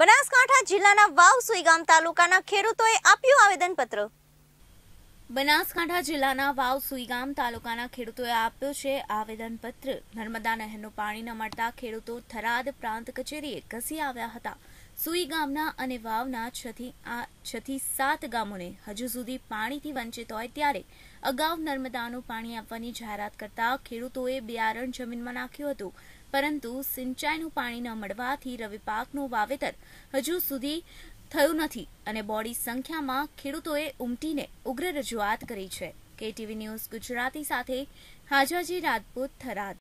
બનાસકાંઠા જિલ્લાના વાવસુઈ ગામ તાલુકાના ખેડૂતોએ આપ્યું આવેદનપત્ર બનાસકાંઠા જિલ્લાના વાવ સુઈગામ તાલુકાના ખેડૂતોએ આપ્યો છે આવેદનપત્ર નર્મદા નહેરનું પાણી ન મળતા ખેડૂતો થરાદ પ્રાંત કચેરીએ ઘસી આવ્યા હતા સુઈગામના અને વાવના છથી આ છથી સાત ગામોને હજુ સુધી પાણીથી વંચિત હોય ત્યારે અગાઉ નર્મદાનું પાણી આપવાની જાહેરાત કરતા ખેડૂતોએ બિયારણ જમીનમાં નાખ્યું હતું પરંતુ સિંચાઈનું પાણી ન મળવાથી રવિ પાકનું વાવેતર હજુ સુધી થયું નથી અને બોડી સંખ્યામાં ખેડૂતોએ ઉમટીને ઉગ્ર રજૂઆત કરી છે કેટીવી ન્યૂઝ ગુજરાતી સાથે હાજાજી રાજપૂત થરાદ